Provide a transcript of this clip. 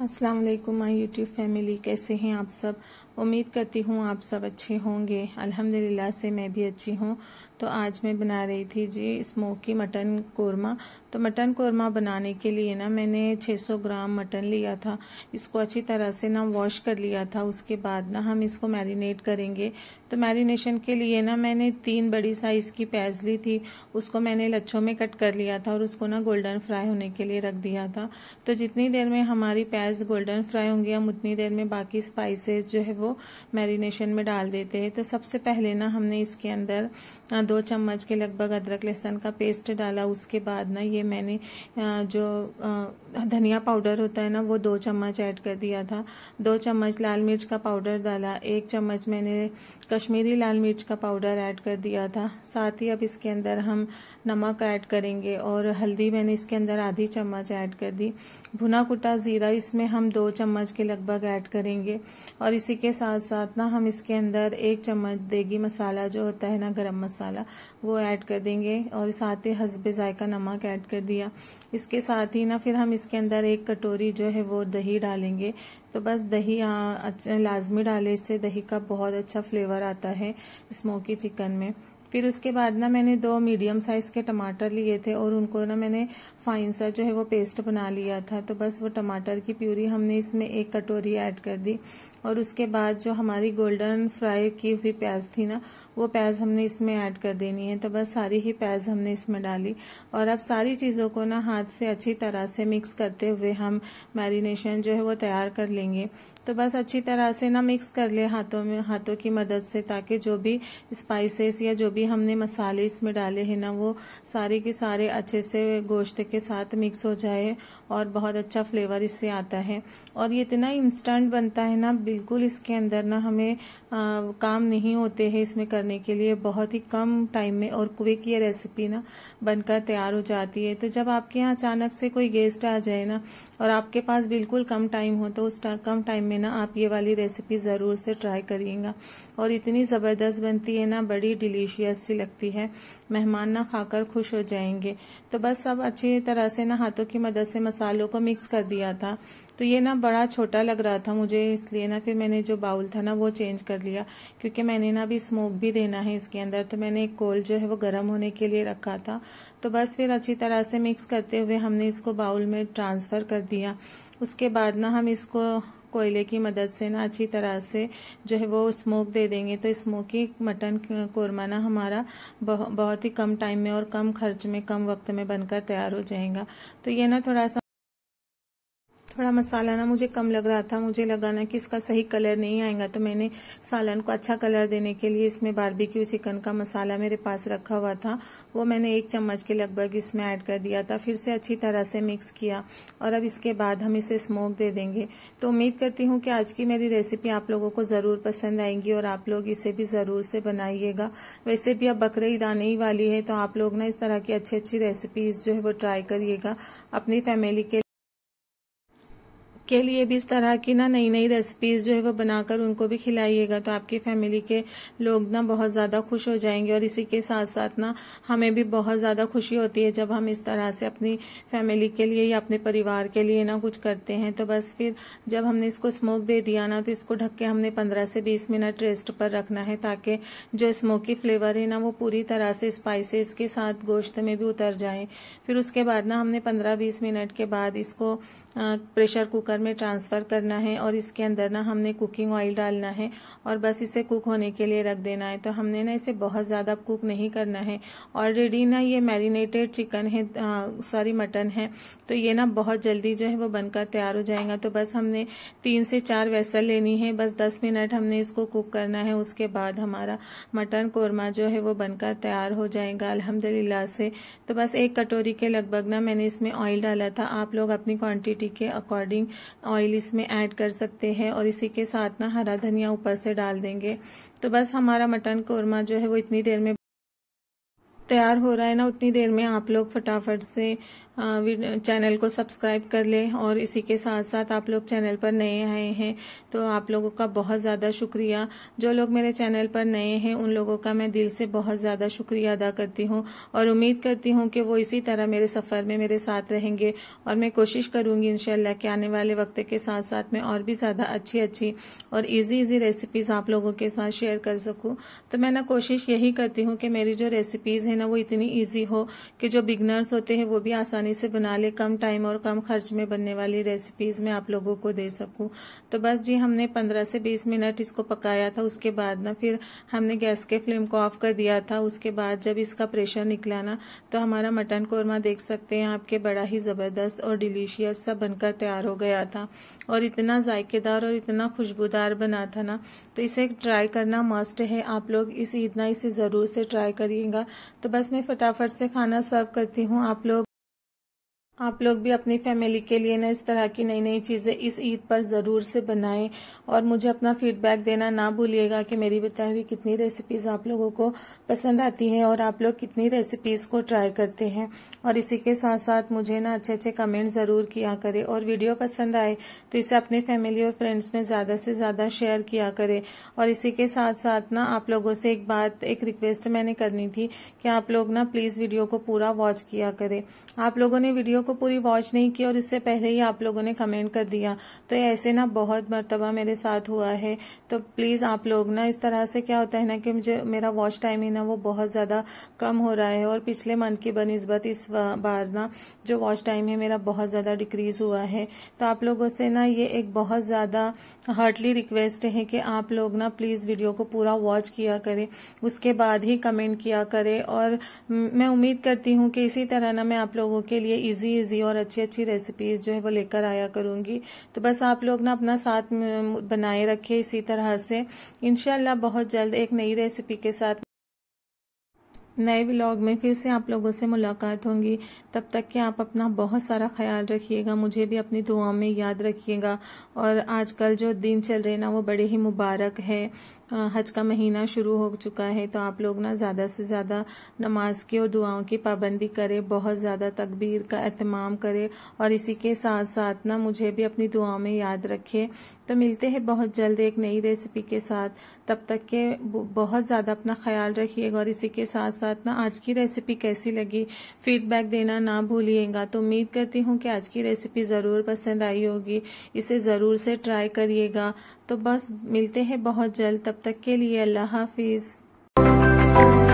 Aslam my YouTube YouTube family कैसे हैं आप सब उम्मीद करती हूँ आप सब अच्छे होंगे अल्हम्दुलिल्लाह से मैं भी अच्छी हूँ तो आज मैं बना रही थी जी स्मोकी मटन कोरमा तो मटन कोरमा बनाने के लिए ना मैंने 600 ग्राम मटन लिया था इसको अच्छी तरह से ना वॉश कर लिया था उसके बाद ना हम इसको मैरिनेट करेंगे तो मैरिनेशन के लिए ना मैंने तीन बड़ी साइज़ की प्याज ली थी उसको मैंने लच्छों में कट कर लिया था और उसको ना गोल्डन फ्राई होने के लिए रख दिया था तो जितनी देर में हमारी प्याज गोल्डन फ्राई होंगी हम उतनी देर में बाकी स्पाइसेज जो है वो मैरिनेशन में डाल देते हैं तो सबसे पहले ना हमने इसके अंदर दो चम्मच के लगभग अदरक लहसुन का पेस्ट डाला उसके बाद ना ये मैंने जो धनिया पाउडर होता है ना वो दो चम्मच ऐड कर दिया था दो चम्मच लाल मिर्च का पाउडर डाला एक चम्मच मैंने कश्मीरी लाल मिर्च का पाउडर ऐड कर दिया था साथ ही अब इसके अंदर हम नमक ऐड करेंगे और हल्दी मैंने इसके अंदर आधी चम्मच ऐड कर दी भुना कुटा ज़ीरा इसमें हम दो चम्मच के लगभग ऐड करेंगे और इसी के साथ साथ ना हम इसके अंदर एक चम्मच देगी मसाला जो होता है ना गरम मसाला वो ऐड कर देंगे और साथ ही हसब ज़ायका नमक ऐड कर दिया इसके साथ ही ना फिर हम इसके अंदर एक कटोरी जो है वो दही डालेंगे तो बस दही अच्छा लाजमी डाले इससे दही का बहुत अच्छा फ्लेवर आता है स्मोकी चिकन में फिर उसके बाद ना मैंने दो मीडियम साइज़ के टमाटर लिए थे और उनको ना मैंने फाइन सा जो है वो पेस्ट बना लिया था तो बस वो टमाटर की प्यूरी हमने इसमें एक कटोरी ऐड कर दी और उसके बाद जो हमारी गोल्डन फ्राई की हुई प्याज थी ना वो प्याज हमने इसमें ऐड कर देनी है तो बस सारी ही प्याज हमने इसमें डाली और अब सारी चीज़ों को ना हाथ से अच्छी तरह से मिक्स करते हुए हम मैरिनेशन जो है वो तैयार कर लेंगे तो बस अच्छी तरह से ना मिक्स कर ले हाथों में हाथों की मदद से ताकि जो भी स्पाइसेस या जो भी हमने मसाले इसमें डाले हैं ना वो सारे के सारे अच्छे से गोश्त के साथ मिक्स हो जाए और बहुत अच्छा फ्लेवर इससे आता है और ये इतना इंस्टेंट बनता है ना बिल्कुल इसके अंदर ना हमें आ, काम नहीं होते हैं इसमें करने के लिए बहुत ही कम टाइम में और क्विक ये रेसिपी ना बनकर तैयार हो जाती है तो जब आपके यहाँ अचानक से कोई गेस्ट आ जाए ना और आपके पास बिल्कुल कम टाइम हो तो उस कम टाइम में ना आप ये वाली रेसिपी ज़रूर से ट्राई करिएगा और इतनी ज़बरदस्त बनती है ना बड़ी डिलीशियस सी लगती है मेहमान ना खाकर खुश हो जाएंगे तो बस अब अच्छी तरह से ना हाथों की मदद से मसालों को मिक्स कर दिया था तो ये ना बड़ा छोटा लग रहा था मुझे इसलिए ना फिर मैंने जो बाउल था ना वो चेंज कर लिया क्योंकि मैंने ना अभी स्मोक भी देना है इसके अंदर तो मैंने एक कोल जो है वो गर्म होने के लिए रखा था तो बस फिर अच्छी तरह से मिक्स करते हुए हमने इसको बाउल में ट्रांसफ़र कर दिया उसके बाद ना हम इसको कोयले की मदद से ना अच्छी तरह से जो है वो स्मोक दे देंगे तो स्मोकी मटन कोरमा ना हमारा बहुत ही कम टाइम में और कम खर्च में कम वक्त में बनकर तैयार हो जाएगा तो ये ना थोड़ा सा थोड़ा मसाला ना मुझे कम लग रहा था मुझे लगा ना कि इसका सही कलर नहीं आएगा तो मैंने सालन को अच्छा कलर देने के लिए इसमें बारबेक्यू चिकन का मसाला मेरे पास रखा हुआ था वो मैंने एक चम्मच के लगभग इसमें ऐड कर दिया था फिर से अच्छी तरह से मिक्स किया और अब इसके बाद हम इसे स्मोक दे देंगे तो उम्मीद करती हूँ कि आज की मेरी रेसिपी आप लोगों को ज़रूर पसंद आएंगी और आप लोग इसे भी ज़रूर से बनाइएगा वैसे भी अब बकरे ईद आने ही वाली है तो आप लोग ना इस तरह की अच्छी अच्छी रेसिपीज़ जो है वो ट्राई करिएगा अपनी फैमिली के के लिए भी इस तरह की ना नई नई रेसिपीज़ जो है वो बनाकर उनको भी खिलाइएगा तो आपकी फैमिली के लोग ना बहुत ज़्यादा खुश हो जाएंगे और इसी के साथ साथ ना हमें भी बहुत ज़्यादा खुशी होती है जब हम इस तरह से अपनी फैमिली के लिए या अपने परिवार के लिए ना कुछ करते हैं तो बस फिर जब हमने इसको स्मोक दे दिया ना तो इसको ढक के हमने पंद्रह से बीस मिनट रेस्ट पर रखना है ताकि जो स्मोकी फ्लेवर है ना वो पूरी तरह से स्पाइसेस के साथ गोश्त में भी उतर जाए फिर उसके बाद ना हमने पंद्रह बीस मिनट के बाद इसको प्रेशर कुकर कुकर में ट्रांसफ़र करना है और इसके अंदर ना हमने कुकिंग ऑयल डालना है और बस इसे कुक होने के लिए रख देना है तो हमने ना इसे बहुत ज़्यादा कुक नहीं करना है ऑलरेडी ना ये मैरिनेटेड चिकन है सॉरी मटन है तो ये ना बहुत जल्दी जो है वो बनकर तैयार हो जाएगा तो बस हमने तीन से चार वैसल लेनी है बस दस मिनट हमने इसको कुक करना है उसके बाद हमारा मटन कौरमा जो है वो बनकर तैयार हो जाएगा अल्हम्दुलिल्लाह से तो बस एक कटोरी के लगभग ना मैंने इसमें ऑयल डाला था आप लोग अपनी क्वांटिटी के अकॉर्डिंग ऑयल इसमें ऐड कर सकते हैं और इसी के साथ ना हरा धनिया ऊपर से डाल देंगे तो बस हमारा मटन कौरमा जो है वो इतनी देर में तैयार हो रहा है ना उतनी देर में आप लोग फटाफट से चैनल को सब्सक्राइब कर लें और इसी के साथ साथ आप लोग चैनल पर नए आए हैं तो आप लोगों का बहुत ज़्यादा शुक्रिया जो लोग मेरे चैनल पर नए हैं उन लोगों का मैं दिल से बहुत ज़्यादा शुक्रिया अदा करती हूँ और उम्मीद करती हूँ कि वो इसी तरह मेरे सफ़र में मेरे साथ रहेंगे और मैं कोशिश करूँगी इन कि आने वाले वक्त के साथ साथ मैं और भी ज़्यादा अच्छी अच्छी और ईजी ईजी रेसिपीज़ आप लोगों के साथ शेयर कर सकूँ तो मैं ना कोशिश यही करती हूँ कि मेरी जो रेसिपीज़ हैं ना वो इतनी इजी हो कि जो बिगनर्स होते हैं वो भी आसानी से बना ले कम टाइम और कम खर्च में बनने वाली रेसिपीज़ मैं आप लोगों को दे सकूं तो बस जी हमने 15 से 20 मिनट इसको पकाया था उसके बाद ना फिर हमने गैस के फ्लेम को ऑफ कर दिया था उसके बाद जब इसका प्रेशर निकला ना तो हमारा मटन कौरमा देख सकते हैं आपके बड़ा ही ज़बरदस्त और डिलीशियस सा बनकर तैयार हो गया था और इतना जायकेदार और इतना खुशबूदार बना था ना तो इसे ट्राई करना मस्ट है आप लोग इस इतना इसे ज़रूर से ट्राई करिएगा तो बस मैं फटाफट से खाना सर्व करती हूँ आप लोग आप लोग भी अपनी फैमिली के लिए ना इस तरह की नई नई चीज़ें इस ईद पर ज़रूर से बनाएं और मुझे अपना फीडबैक देना ना भूलिएगा कि मेरी बताई हुई कितनी रेसिपीज़ आप लोगों को पसंद आती हैं और आप लोग कितनी रेसिपीज़ को ट्राई करते हैं और इसी के साथ साथ मुझे ना अच्छे अच्छे कमेंट ज़रूर किया करें और वीडियो पसंद आए तो इसे अपने फैमिली और फ्रेंड्स में ज़्यादा से ज़्यादा शेयर किया करें और इसी के साथ साथ ना आप लोगों से एक बात एक रिक्वेस्ट मैंने करनी थी कि आप लोग ना प्लीज़ वीडियो को पूरा वॉच किया करे आप लोगों ने वीडियो को पूरी वॉच नहीं की और इससे पहले ही आप लोगों ने कमेंट कर दिया तो ऐसे ना बहुत मरतबा मेरे साथ हुआ है तो प्लीज़ आप लोग ना इस तरह से क्या होता है ना कि मुझे मेरा वॉच टाइम ही ना वो बहुत ज़्यादा कम हो रहा है और पिछले मंथ की बनिस्बत इस बार ना जो वॉच टाइम है मेरा बहुत ज़्यादा डिक्रीज हुआ है तो आप लोगों से ना ये एक बहुत ज़्यादा हार्टली रिक्वेस्ट है कि आप लोग ना प्लीज़ वीडियो को पूरा वॉच किया करें उसके बाद ही कमेंट किया करें और मैं उम्मीद करती हूँ कि इसी तरह ना मैं आप लोगों के लिए इजी इजी और अच्छी अच्छी रेसिपीज जो है वो लेकर आया करूंगी तो बस आप लोग ना अपना साथ बनाए रखें इसी तरह से इनशाला बहुत जल्द एक नई रेसिपी के साथ नए व्लॉग में फिर से आप लोगों से मुलाकात होंगी तब तक के आप अपना बहुत सारा ख्याल रखिएगा मुझे भी अपनी दुआ में याद रखिएगा और आजकल जो दिन चल रहे ना वो बड़े ही मुबारक है हज का महीना शुरू हो चुका है तो आप लोग ना ज़्यादा से ज़्यादा नमाज की और दुआओं की पाबंदी करें बहुत ज़्यादा तकबीर का अहतमाम करें और इसी के साथ साथ ना मुझे भी अपनी दुआओं में याद रखें तो मिलते हैं बहुत जल्द एक नई रेसिपी के साथ तब तक के बहुत ज़्यादा अपना ख्याल रखिएगा और इसी के साथ साथ ना आज की रेसिपी कैसी लगी फीडबैक देना ना भूलिएगा तो उम्मीद करती हूँ कि आज की रेसिपी ज़रूर पसंद आई होगी इसे ज़रूर से ट्राई करिएगा तो बस मिलते हैं बहुत जल्द तब तक के लिए अल्लाह हाफिज़